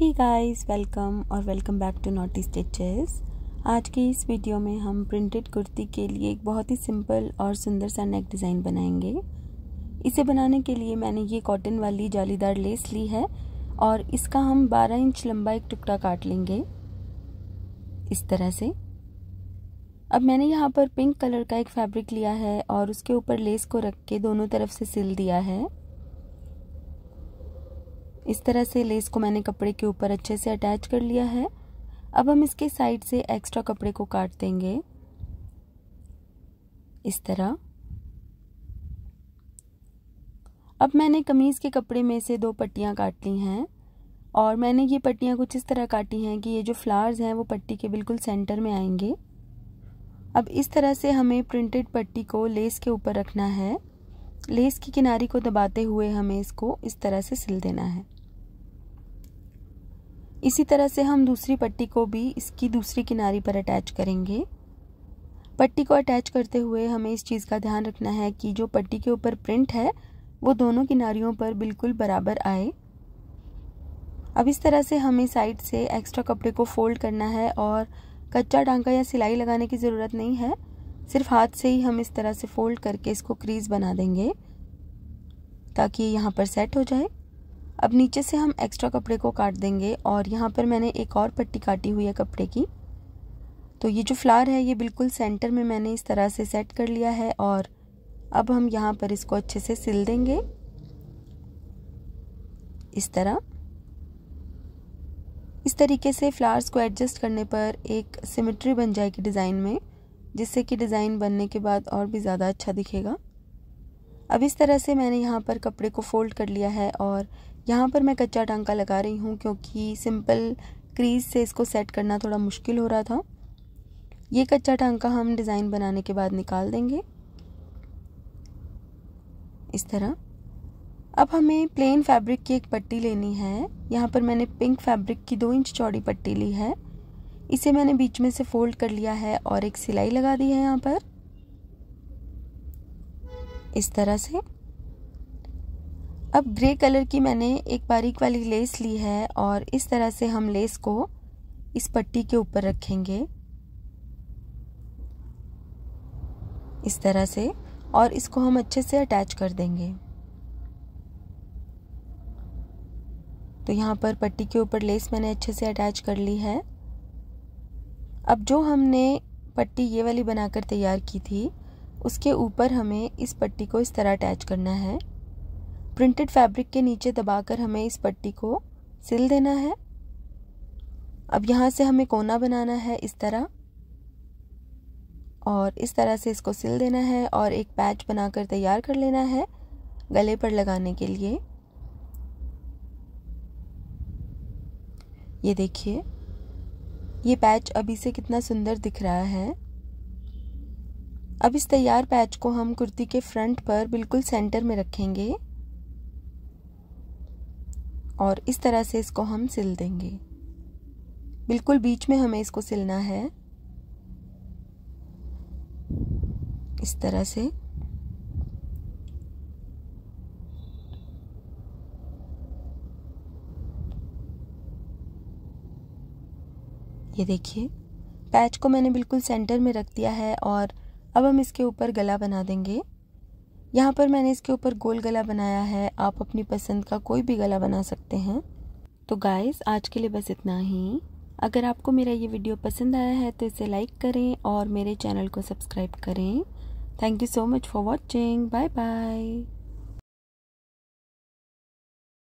ही guys welcome और welcome back to Knotty Stitches आज की इस वीडियो में हम प्रिंटेड कुर्ती के लिए एक बहुत ही सिंपल और सुंदर सा नेक डिज़ाइन बनाएंगे इसे बनाने के लिए मैंने ये कॉटन वाली जालीदार लेस ली है और इसका हम 12 इंच लंबा एक टुकड़ा काट लेंगे इस तरह से अब मैंने यहाँ पर पिंक कलर का एक फैब्रिक लिया है और उसके ऊपर लेस को रख के दोनों तरफ से सिल दिया है इस तरह से लेस को मैंने कपड़े के ऊपर अच्छे से अटैच कर लिया है अब हम इसके साइड से एक्स्ट्रा कपड़े को काट देंगे इस तरह अब मैंने कमीज़ के कपड़े में से दो पट्टियाँ काट ली हैं और मैंने ये पट्टियाँ कुछ इस तरह काटी हैं कि ये जो फ्लावर्स हैं वो पट्टी के बिल्कुल सेंटर में आएंगे अब इस तरह से हमें प्रिंटेड पट्टी को लेस के ऊपर रखना है लेस की किनारी को दबाते हुए हमें इसको इस तरह से सिल देना है इसी तरह से हम दूसरी पट्टी को भी इसकी दूसरी किनारी पर अटैच करेंगे पट्टी को अटैच करते हुए हमें इस चीज़ का ध्यान रखना है कि जो पट्टी के ऊपर प्रिंट है वो दोनों किनारियों पर बिल्कुल बराबर आए अब इस तरह से हमें साइड से एक्स्ट्रा कपड़े को फोल्ड करना है और कच्चा डांका या सिलाई लगाने की ज़रूरत नहीं है सिर्फ हाथ से ही हम इस तरह से फोल्ड करके इसको क्रीज बना देंगे ताकि यहाँ पर सेट हो जाए अब नीचे से हम एक्स्ट्रा कपड़े को काट देंगे और यहाँ पर मैंने एक और पट्टी काटी हुई है कपड़े की तो ये जो फ्लावर है ये बिल्कुल सेंटर में मैंने इस तरह से सेट कर लिया है और अब हम यहाँ पर इसको अच्छे से सिल देंगे इस तरह इस तरीके से फ्लावर्स को एडजस्ट करने पर एक सिमेट्री बन जाएगी डिज़ाइन में जिससे कि डिज़ाइन बनने के बाद और भी ज़्यादा अच्छा दिखेगा अब इस तरह से मैंने यहाँ पर कपड़े को फोल्ड कर लिया है और यहाँ पर मैं कच्चा टांका लगा रही हूँ क्योंकि सिंपल क्रीज से इसको सेट करना थोड़ा मुश्किल हो रहा था ये कच्चा टांका हम डिज़ाइन बनाने के बाद निकाल देंगे इस तरह अब हमें प्लेन फैब्रिक की एक पट्टी लेनी है यहाँ पर मैंने पिंक फैब्रिक की दो इंच चौड़ी पट्टी ली है इसे मैंने बीच में से फोल्ड कर लिया है और एक सिलाई लगा दी है यहाँ पर इस तरह से अब ग्रे कलर की मैंने एक बारीक वाली लेस ली है और इस तरह से हम लेस को इस पट्टी के ऊपर रखेंगे इस तरह से और इसको हम अच्छे से अटैच कर देंगे तो यहाँ पर पट्टी के ऊपर लेस मैंने अच्छे से अटैच कर ली है अब जो हमने पट्टी ये वाली बनाकर तैयार की थी उसके ऊपर हमें इस पट्टी को इस तरह अटैच करना है प्रिंटेड फैब्रिक के नीचे दबाकर हमें इस पट्टी को सिल देना है अब यहाँ से हमें कोना बनाना है इस तरह और इस तरह से इसको सिल देना है और एक पैच बनाकर तैयार कर लेना है गले पर लगाने के लिए ये देखिए ये पैच अभी से कितना सुंदर दिख रहा है अब इस तैयार पैच को हम कुर्ती के फ्रंट पर बिल्कुल सेंटर में रखेंगे और इस तरह से इसको हम सिल देंगे बिल्कुल बीच में हमें इसको सिलना है इस तरह से ये देखिए पैच को मैंने बिल्कुल सेंटर में रख दिया है और अब हम इसके ऊपर गला बना देंगे यहाँ पर मैंने इसके ऊपर गोल गला बनाया है आप अपनी पसंद का कोई भी गला बना सकते हैं तो गाइस आज के लिए बस इतना ही अगर आपको मेरा ये वीडियो पसंद आया है तो इसे लाइक करें और मेरे चैनल को सब्सक्राइब करें thank you so much for watching bye bye